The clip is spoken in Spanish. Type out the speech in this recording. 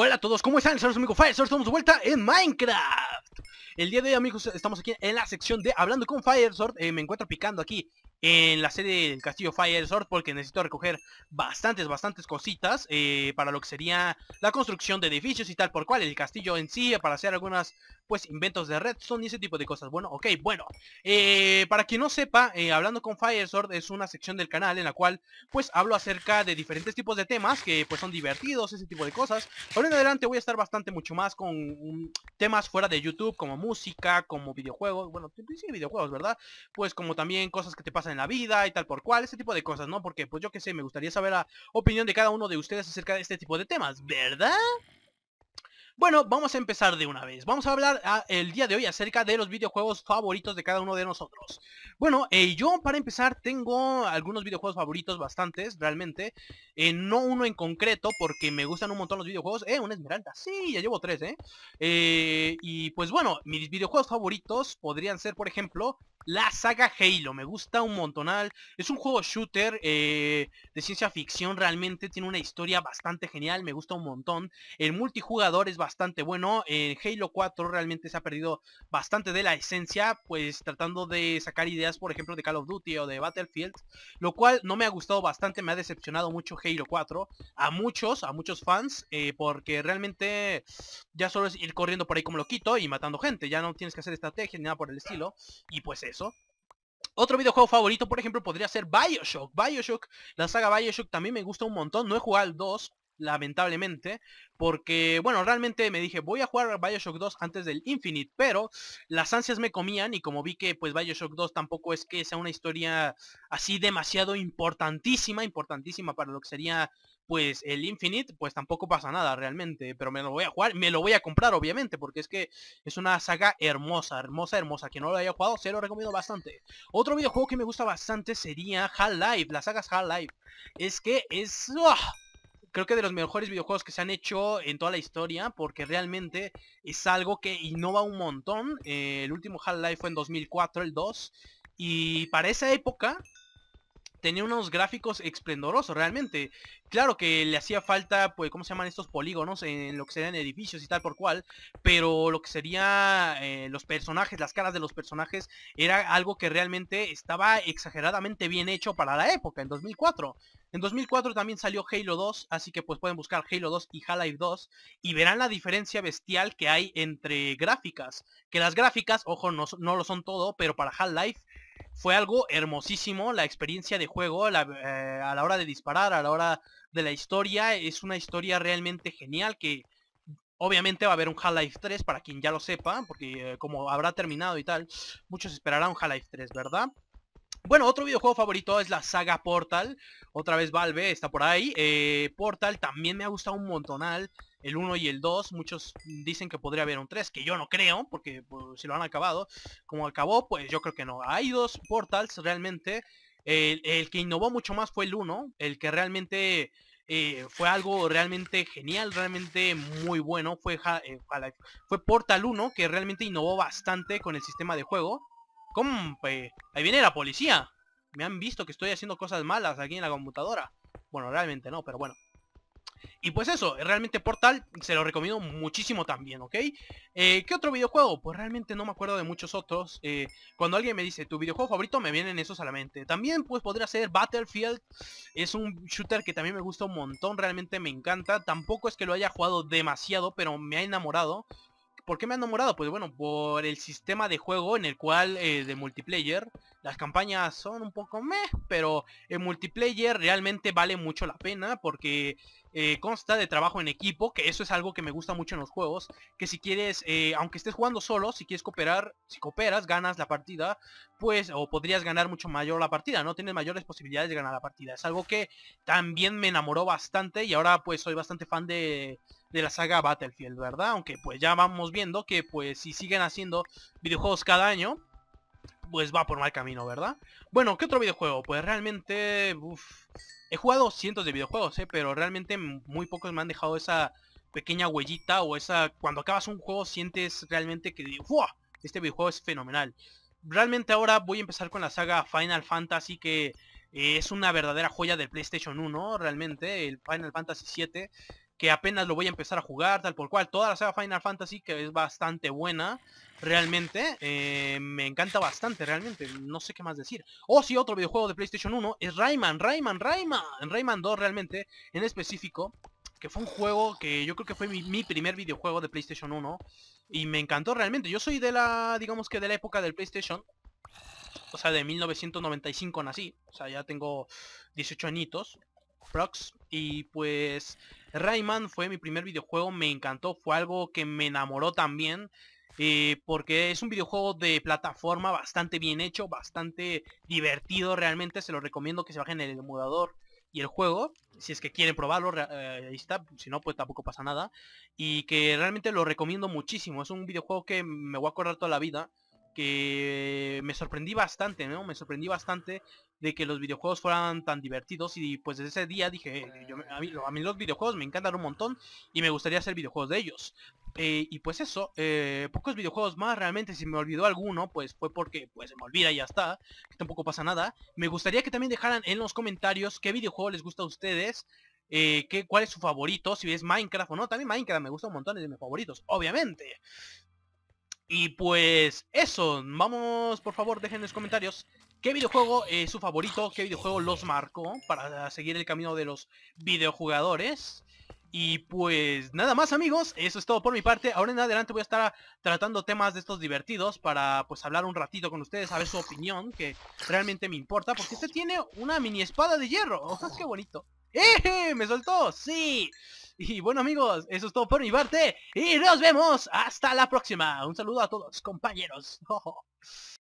Hola a todos, ¿cómo están? Soy amigo Fire, estamos de vuelta en Minecraft El día de hoy amigos, estamos aquí en la sección de Hablando con Firesword eh, Me encuentro picando aquí en la sede del castillo Firesword Porque necesito recoger bastantes, bastantes cositas eh, Para lo que sería la construcción de edificios y tal por cual El castillo en sí, para hacer algunas pues inventos de redstone y ese tipo de cosas. Bueno, ok, bueno. Eh, para quien no sepa, eh, hablando con Firesword es una sección del canal en la cual pues hablo acerca de diferentes tipos de temas que pues son divertidos, ese tipo de cosas. Ahora en adelante voy a estar bastante mucho más con mm, temas fuera de YouTube como música, como videojuegos, bueno, sí, videojuegos, ¿verdad? Pues como también cosas que te pasan en la vida y tal por cual, ese tipo de cosas, ¿no? Porque pues yo qué sé, me gustaría saber la opinión de cada uno de ustedes acerca de este tipo de temas, ¿verdad? Bueno, vamos a empezar de una vez. Vamos a hablar ah, el día de hoy acerca de los videojuegos favoritos de cada uno de nosotros. Bueno, eh, yo para empezar tengo algunos videojuegos favoritos bastantes, realmente. Eh, no uno en concreto, porque me gustan un montón los videojuegos. Eh, una esmeralda. Sí, ya llevo tres, eh, eh y pues bueno, mis videojuegos favoritos podrían ser, por ejemplo, la saga Halo. Me gusta un montonal. Es un juego shooter eh, de ciencia ficción. Realmente tiene una historia bastante genial. Me gusta un montón. El multijugador es bastante bueno. En eh, Halo 4 realmente se ha perdido bastante de la esencia. Pues tratando de sacar ideas, por ejemplo, de Call of Duty o de Battlefield. Lo cual no me ha gustado bastante. Me ha decepcionado mucho Halo 4. A muchos, a muchos fans. Eh, porque realmente ya solo es ir corriendo por ahí como loquito y matando gente. Ya no tienes que hacer estrategia ni nada por el estilo. Y pues eso. Otro videojuego favorito, por ejemplo, podría ser Bioshock. Bioshock, la saga Bioshock también me gusta un montón. No he jugado al 2, lamentablemente, porque, bueno, realmente me dije, voy a jugar Bioshock 2 antes del Infinite, pero las ansias me comían y como vi que, pues, Bioshock 2 tampoco es que sea una historia así demasiado importantísima, importantísima para lo que sería pues el Infinite, pues tampoco pasa nada realmente, pero me lo voy a jugar, me lo voy a comprar obviamente, porque es que es una saga hermosa, hermosa, hermosa, que no lo haya jugado, se lo recomiendo bastante. Otro videojuego que me gusta bastante sería Half-Life, las sagas Half-Life, es que es... creo que de los mejores videojuegos que se han hecho en toda la historia, porque realmente es algo que innova un montón. Eh, el último Half-Life fue en 2004, el 2, y para esa época tenía unos gráficos esplendorosos realmente. Claro que le hacía falta, pues, ¿cómo se llaman estos polígonos? En lo que serían edificios y tal por cual. Pero lo que serían eh, los personajes, las caras de los personajes, era algo que realmente estaba exageradamente bien hecho para la época, en 2004. En 2004 también salió Halo 2, así que pues pueden buscar Halo 2 y Half-Life 2 y verán la diferencia bestial que hay entre gráficas. Que las gráficas, ojo, no, no lo son todo, pero para Half-Life fue algo hermosísimo, la experiencia de juego eh, a la hora de disparar, a la hora de la historia, es una historia realmente genial que obviamente va a haber un Half-Life 3 para quien ya lo sepa, porque eh, como habrá terminado y tal, muchos esperarán un Half-Life 3, ¿verdad? Bueno, otro videojuego favorito es la saga Portal. Otra vez Valve está por ahí. Eh, Portal también me ha gustado un montonal el 1 y el 2, muchos dicen que podría haber un 3, que yo no creo, porque pues, si lo han acabado, como acabó, pues yo creo que no. Hay dos portals realmente, el, que innovó mucho más fue el 1, el que realmente eh, fue algo realmente genial, realmente muy bueno, fue, eh, fue Portal 1, que realmente innovó bastante con el sistema de juego. ¿Cómo? ahí viene la policía. Me han visto que estoy haciendo cosas malas aquí en la computadora. Bueno, realmente no, pero bueno. Y pues eso, realmente Portal se lo recomiendo muchísimo también, ¿ok? Eh, ¿Qué otro videojuego? Pues realmente no me acuerdo de muchos otros. Eh, cuando alguien me dice tu videojuego favorito, me vienen esos a la mente. También pues podría ser Battlefield. Es un shooter que también me gusta un montón, realmente me encanta. Tampoco es que lo haya jugado demasiado, pero me ha enamorado. ¿Por qué me ha enamorado? Pues bueno, por el sistema de juego en el cual, eh, de multiplayer, las campañas son un poco meh, pero el multiplayer realmente vale mucho la pena porque eh, consta de trabajo en equipo, que eso es algo que me gusta mucho en los juegos, que si quieres, eh, aunque estés jugando solo, si quieres cooperar, si cooperas, ganas la partida, pues, o podrías ganar mucho mayor la partida, ¿no? Tienes mayores posibilidades de ganar la partida. Es algo que también me enamoró bastante y ahora pues soy bastante fan de, de la saga Battlefield, ¿verdad? Aunque pues ya vamos viendo que pues si siguen haciendo videojuegos cada año, pues va por mal camino, ¿verdad? Bueno, ¿qué otro videojuego? Pues realmente, he jugado cientos de videojuegos, ¿eh? pero realmente muy pocos me han dejado esa pequeña huellita o esa... Cuando acabas un juego sientes realmente que, ¡buah! Este videojuego es fenomenal. Realmente ahora voy a empezar con la saga Final Fantasy que eh, es una verdadera joya del PlayStation 1, realmente, el Final Fantasy 7 que apenas lo voy a empezar a jugar, tal por cual. Toda la saga Final Fantasy, que es bastante buena, realmente. Eh, me encanta bastante, realmente. No sé qué más decir. O oh, si sí, otro videojuego de PlayStation 1 es Rayman, Rayman, Rayman. Rayman 2 realmente, en específico. Que fue un juego que yo creo que fue mi, primer videojuego de PlayStation 1. Y me encantó realmente. Yo soy de la, digamos que de la época del PlayStation. O sea, de 1995 nací. O sea, ya tengo 18 añitos. Prox. Y pues Rayman fue mi primer videojuego, me encantó, fue algo que me enamoró también. Eh, porque es un videojuego de plataforma bastante bien hecho, bastante divertido realmente, se lo recomiendo que se bajen el modador y el juego, si es que quieren probarlo, eh, ahí está, si no pues tampoco pasa nada, y que realmente lo recomiendo muchísimo, es un videojuego que me voy a acordar toda la vida, que me sorprendí bastante, ¿no? Me sorprendí bastante de que los videojuegos fueran tan divertidos y pues desde ese día dije, eh, a, mí, los videojuegos me encantan un montón y me gustaría hacer videojuegos de ellos. Eh, y pues eso, eh, pocos videojuegos más realmente, si me olvidó alguno, pues fue porque pues se me olvida y ya está, tampoco pasa nada. Me gustaría que también dejaran en los comentarios qué videojuego les gusta a ustedes. qué, ¿Cuál es su favorito? Si es Minecraft o no. También Minecraft me gusta un montón, es de mis favoritos, obviamente. Y pues eso, vamos por favor dejen en los comentarios qué videojuego es su favorito, qué videojuego los marcó para seguir el camino de los videojugadores. Y pues nada más amigos, eso es todo por mi parte. Ahora en adelante voy a estar tratando temas de estos divertidos para pues hablar un ratito con ustedes, a ver su opinión, que realmente me importa, porque este tiene una mini espada de hierro. ¡Qué bonito! ¡Eh! ¡Me soltó! ¡Sí! Y bueno amigos, eso es todo por mi parte. Y nos vemos hasta la próxima. Un saludo a todos, compañeros.